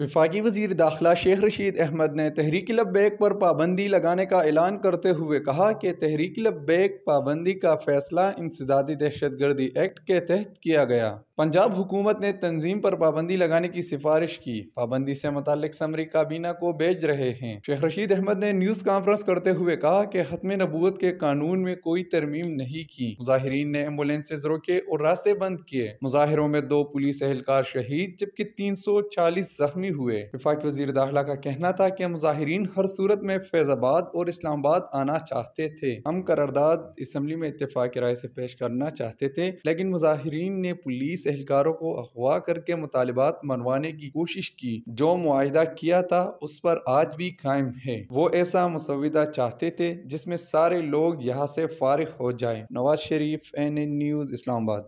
विफाकी वजीर दाखिला शेख रशीद अहमद ने तहरीकी लब्बैक पर पाबंदी लगाने का ऐलान करते हुए कहा कि तहरीकी लब्बैक पाबंदी का फैसला इंसदादी दहशत गर्दी एक्ट के तहत किया गया पंजाब हुकूमत ने तंजीम पर पाबंदी लगाने की सिफारिश की पाबंदी से मुतल समरी काबीना को भेज रहे हैं शेख रशीद अहमद ने न्यूज़ कॉन्फ्रेंस करते हुए कहा कि हतम नबूत के कानून में कोई तरमीम नहीं की मुजाहरीन ने एम्बुलेंसेज रोके और रास्ते बंद किए मुजाहरों में दो पुलिस एहलकार शहीद जबकि तीन सौ चालीस जख्मी हुए विफाक वजीर दाखिला का कहना था की मुजाहरीन हर सूरत में फैजाबाद और इस्लामाबाद आना चाहते थे हम करारदाद इसम्बली में इतफाक़ राय से पेश करना चाहते थे लेकिन मुजाहरीन ने पुलिस एहलकारों को अगवा करके मुतालबात मनवाने की कोशिश की जो मुआहदा किया था उस पर आज भी कायम है वो ऐसा मुसविदा चाहते थे जिसमें सारे लोग यहाँ से फारिग हो जाए Nawaz Sharif N N news Islamabad